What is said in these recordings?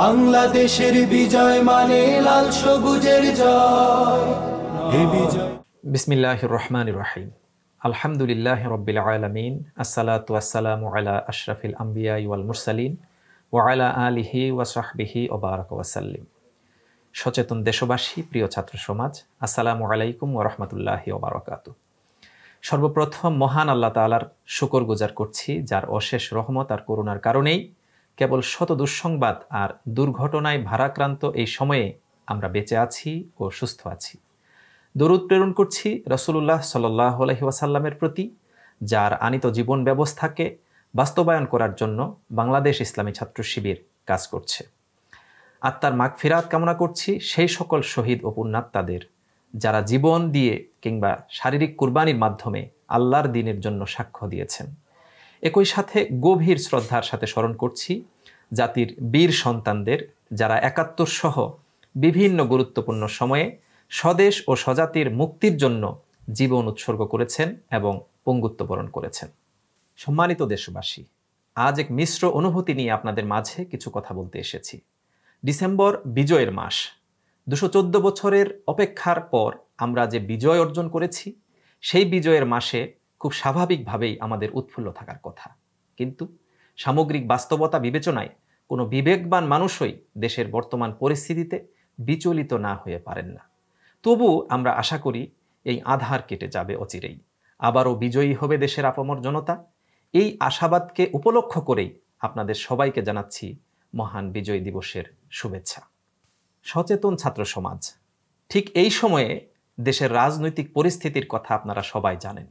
বাংলাদেশের বিজয় মানে লাল সবুজের জয় বিসমিল্লাহ রহমান আলহামদুলিল্লাহ আলমিন আসসালাত আসসালাম আলা আশরাফিল ওয়াল মুরসালিন আলিহি ওয়াসাল্লিম সচেতন দেশবাসী প্রিয় ছাত্র সমাজ আসসালামু আলাইকুম ওরহমতুল্লাহি ওবারকাত সর্বপ্রথম মহান আল্লাহ তালার শুকর গুজার করছি যার অশেষ রহমত আর করুণার কারণেই কেবল শত দুঃসংবাদ আর দুর্ঘটনায় ভারাক্রান্ত এই সময়ে আমরা বেঁচে আছি ও সুস্থ আছি দরুদ প্রেরণ করছি রসুল্লাহ সাল্লাহ আলহিউসাল্লামের প্রতি যার আনিত জীবন ব্যবস্থাকে বাস্তবায়ন করার জন্য বাংলাদেশ ইসলামী ছাত্র শিবির কাজ করছে আত্মার ফিরাত কামনা করছি সেই সকল শহীদ ও পুণ্যাত্মাদের যারা জীবন দিয়ে কিংবা শারীরিক কুরবানির মাধ্যমে আল্লাহর দিনের জন্য সাক্ষ্য দিয়েছেন একই সাথে গভীর শ্রদ্ধার সাথে স্মরণ করছি জাতির বীর সন্তানদের যারা একাত্তর সহ বিভিন্ন গুরুত্বপূর্ণ সময়ে স্বদেশ ও স্বজাতির মুক্তির জন্য জীবন উৎসর্গ করেছেন এবং পঙ্গুত্ববরণ করেছেন সম্মানিত দেশবাসী আজ এক মিশ্র অনুভূতি নিয়ে আপনাদের মাঝে কিছু কথা বলতে এসেছি ডিসেম্বর বিজয়ের মাস দুশো চোদ্দ বছরের অপেক্ষার পর আমরা যে বিজয় অর্জন করেছি সেই বিজয়ের মাসে খুব স্বাভাবিকভাবেই আমাদের উৎফুল্ল থাকার কথা কিন্তু সামগ্রিক বাস্তবতা বিবেচনায় কোনো বিবেকবান মানুষই দেশের বর্তমান পরিস্থিতিতে বিচলিত না হয়ে পারেন না তবু আমরা আশা করি এই আধার কেটে যাবে অচিরেই আবারও বিজয়ী হবে দেশের আপামর জনতা এই আশাবাদকে উপলক্ষ করেই আপনাদের সবাইকে জানাচ্ছি মহান বিজয় দিবসের শুভেচ্ছা সচেতন ছাত্র সমাজ ঠিক এই সময়ে দেশের রাজনৈতিক পরিস্থিতির কথা আপনারা সবাই জানেন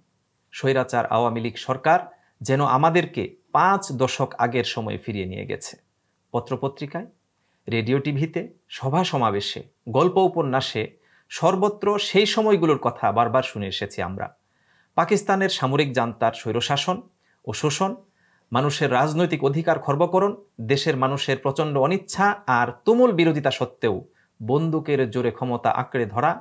স্বৈরাচার আওয়ামী লীগ সরকার যেন আমাদেরকে পাঁচ দশক আগের সময়ে ফিরিয়ে নিয়ে গেছে পত্রপত্রিকায় রেডিও টিভিতে সভা সমাবেশে গল্প উপন্যাসে সর্বত্র সেই সময়গুলোর কথা বারবার শুনে এসেছি আমরা পাকিস্তানের সামরিক জান্তার স্বৈরশাসন ও শোষণ মানুষের রাজনৈতিক অধিকার খর্বকরণ দেশের মানুষের প্রচণ্ড অনিচ্ছা আর তুমুল বিরোধিতা সত্ত্বেও বন্দুকের জোরে ক্ষমতা আঁকড়ে ধরা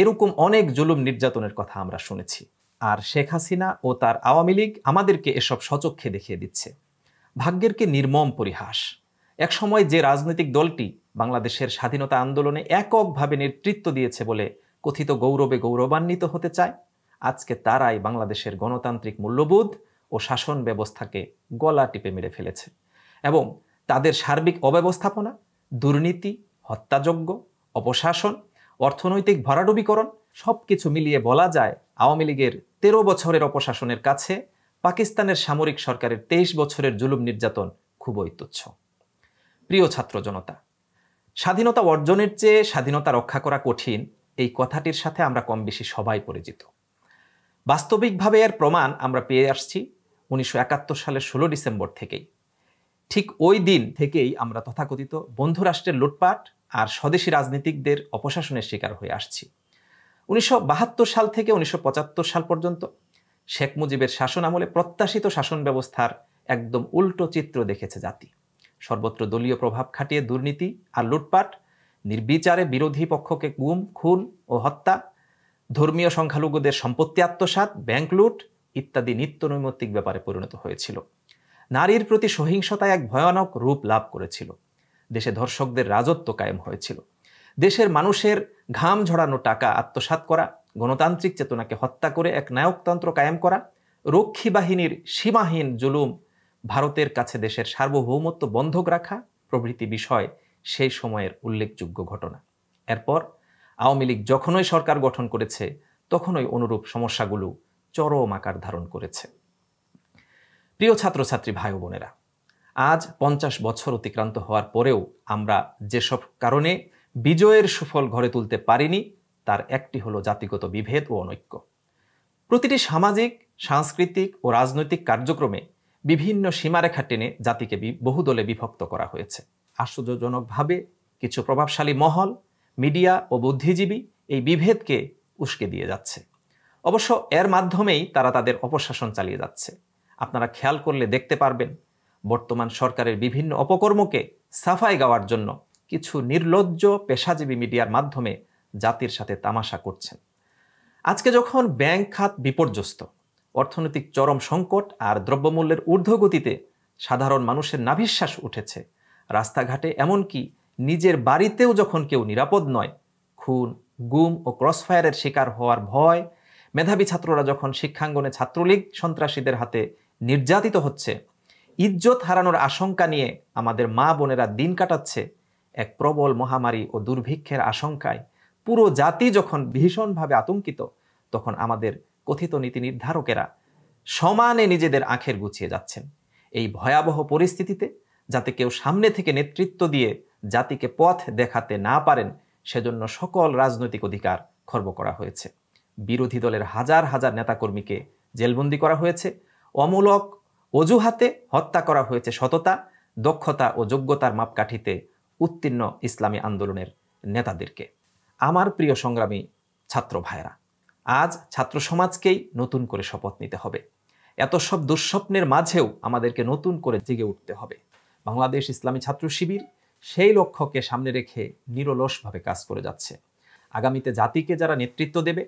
এরকম অনেক জুলুম নির্যাতনের কথা আমরা শুনেছি আর শেখ হাসিনা ও তার আওয়ামী লীগ আমাদেরকে এসব সচক্ষে দেখিয়ে দিচ্ছে ভাগ্যের কি নির্মম পরিহাস একসময় যে রাজনৈতিক দলটি বাংলাদেশের স্বাধীনতা আন্দোলনে এককভাবে নেতৃত্ব দিয়েছে বলে কথিত গৌরবে গৌরবান্বিত হতে চায় আজকে তারাই বাংলাদেশের গণতান্ত্রিক মূল্যবোধ ও শাসন ব্যবস্থাকে গলা টিপে মেরে ফেলেছে এবং তাদের সার্বিক অব্যবস্থাপনা দুর্নীতি হত্যাযজ্ঞ অপশাসন অর্থনৈতিক ভরাডুবিকরণ সব কিছু মিলিয়ে বলা যায় আওয়ামী লীগের তেরো বছরের অপশাসনের কাছে পাকিস্তানের সামরিক সরকারের তেইশ বছরের জুলুম নির্যাতন খুবই তুচ্ছ প্রিয় ছাত্র জনতা স্বাধীনতা অর্জনের চেয়ে স্বাধীনতা রক্ষা করা কঠিন এই কথাটির সাথে আমরা কম বেশি সবাই পরিচিত বাস্তবিকভাবে এর প্রমাণ আমরা পেয়ে আসছি উনিশশো একাত্তর সালের ষোলো ডিসেম্বর থেকেই ঠিক ওই দিন থেকেই আমরা তথাকথিত বন্ধুরাষ্ট্রের লুটপাট আর স্বদেশি রাজনীতিকদের অপশাসনের শিকার হয়ে আসছি উনিশশো সাল থেকে উনিশশো সাল পর্যন্ত শেখ মুজিবের শাসন আমলে প্রত্যাশিত শাসন ব্যবস্থার একদম উল্টো চিত্র দেখেছে জাতি সর্বত্র দলীয় প্রভাব খাটিয়ে দুর্নীতি আর লুটপাট নির্বিচারে বিরোধী পক্ষকে গুম খুন ও হত্যা ধর্মীয় সংখ্যালঘুদের সম্পত্তি আত্মসাত ব্যাংক লুট ইত্যাদি নিত্য নৈমিত্তিক ব্যাপারে পরিণত হয়েছিল নারীর প্রতি সহিংসতা এক ভয়ানক রূপ লাভ করেছিল দেশে ধর্ষকদের রাজত্ব কায়েম হয়েছিল দেশের মানুষের ঘাম ঝরানো টাকা আত্মসাত করা গণতান্ত্রিক চেতনাকে হত্যা করে এক নায়কতন্ত্র কায়েম করা রক্ষী বাহিনীর সীমাহীন জুলুম ভারতের কাছে দেশের সার্বভৌমত্ব বন্ধক রাখা প্রভৃতি বিষয় সেই সময়ের উল্লেখযোগ্য ঘটনা এরপর আওয়ামী লীগ যখনই সরকার গঠন করেছে তখনই অনুরূপ সমস্যাগুলো চরম আকার ধারণ করেছে প্রিয় ছাত্রছাত্রী ভাই বোনেরা আজ পঞ্চাশ বছর অতিক্রান্ত হওয়ার পরেও আমরা যেসব কারণে বিজয়ের সুফল ঘরে তুলতে পারিনি তার একটি হলো জাতিগত বিভেদ ও অনৈক্য প্রতিটি সামাজিক সাংস্কৃতিক ও রাজনৈতিক কার্যক্রমে বিভিন্ন সীমারেখা টেনে জাতিকে বহু দলে বিভক্ত করা হয়েছে আশ্চর্যজনকভাবে কিছু প্রভাবশালী মহল মিডিয়া ও বুদ্ধিজীবী এই বিভেদকে উস্কে দিয়ে যাচ্ছে অবশ্য এর মাধ্যমেই তারা তাদের অপশাসন চালিয়ে যাচ্ছে আপনারা খেয়াল করলে দেখতে পারবেন বর্তমান সরকারের বিভিন্ন অপকর্মকে সাফাই গাওয়ার জন্য কিছু নির্লজ্জ পেশাজীবী মিডিয়ার মাধ্যমে জাতির সাথে তামাশা করছেন আজকে যখন ব্যাংক খাত বিপর্যস্ত অর্থনৈতিক চরম সংকট আর দ্রব্যমূল্যের ঊর্ধ্বগতিতে সাধারণ মানুষের নাভিশ্বাস উঠেছে রাস্তাঘাটে এমনকি নিজের বাড়িতেও যখন কেউ নিরাপদ নয় খুন গুম ও ক্রসফায়ারের শিকার হওয়ার ভয় মেধাবী ছাত্ররা যখন শিক্ষাঙ্গনে ছাত্রলীগ সন্ত্রাসীদের হাতে নির্যাতিত হচ্ছে ইজ্জত হারানোর আশঙ্কা নিয়ে আমাদের মা বোনেরা দিন কাটাচ্ছে এক প্রবল মহামারী ও দুর্ভিক্ষের আশঙ্কায় পুরো জাতি যখন ভীষণভাবে আতঙ্কিত তখন আমাদের কথিত নীতি নির্ধারকেরা সমানে নিজেদের আখের গুছিয়ে যাচ্ছেন এই ভয়াবহ পরিস্থিতিতে যাতে কেউ সামনে থেকে নেতৃত্ব দিয়ে জাতিকে পথ দেখাতে না পারেন সেজন্য সকল রাজনৈতিক অধিকার খর্ব করা হয়েছে বিরোধী দলের হাজার হাজার নেতাকর্মীকে জেলবন্দি করা হয়েছে অমূলক অজুহাতে হত্যা করা হয়েছে সততা দক্ষতা ও যোগ্যতার মাপকাঠিতে উত্তীর্ণ ইসলামী আন্দোলনের নেতাদেরকে আমার প্রিয় সংগ্রামী ছাত্র ভাইরা আজ ছাত্র সমাজকেই নতুন করে শপথ নিতে হবে এত সব দুঃস্বপ্নের মাঝেও আমাদেরকে নতুন করে জেগে উঠতে হবে বাংলাদেশ ইসলামী ছাত্র শিবির সেই লক্ষ্যকে সামনে রেখে নিরলসভাবে কাজ করে যাচ্ছে আগামীতে জাতিকে যারা নেতৃত্ব দেবে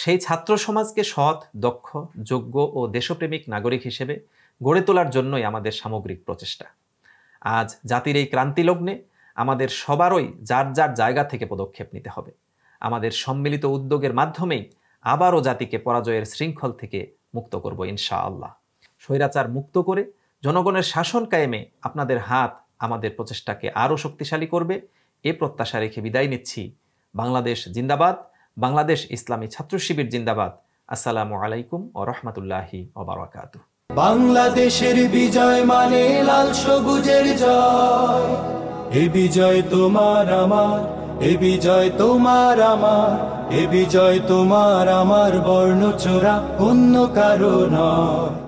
সেই ছাত্র সমাজকে সৎ দক্ষ যোগ্য ও দেশপ্রেমিক নাগরিক হিসেবে গড়ে তোলার জন্যই আমাদের সামগ্রিক প্রচেষ্টা আজ জাতির এই ক্রান্তিলগ্নে আমাদের সবারই যার যার জায়গা থেকে পদক্ষেপ নিতে হবে আমাদের সম্মিলিত উদ্যোগের মাধ্যমেই আবারও জাতিকে পরাজয়ের শৃঙ্খল থেকে মুক্ত করব ইনশা আল্লাহ স্বৈরাচার মুক্ত করে জনগণের শাসন কায়েমে আপনাদের হাত আমাদের প্রচেষ্টাকে আরও শক্তিশালী করবে এ প্রত্যাশা রেখে বিদায় নিচ্ছি বাংলাদেশ জিন্দাবাদ বাংলাদেশ ইসলামী ছাত্র শিবির জিন্দাবাদ আসসালামু আলাইকুম ও রহমতুল্লাহি ওবরাকাত বাংলাদেশের বিজয় মানে লাল সবুজের জয় এ বিজয় তোমার আমার এ বিজয় তোমার আমার এ বিজয় তোমার আমার বর্ণ বর্ণচোরা অন্য কারণ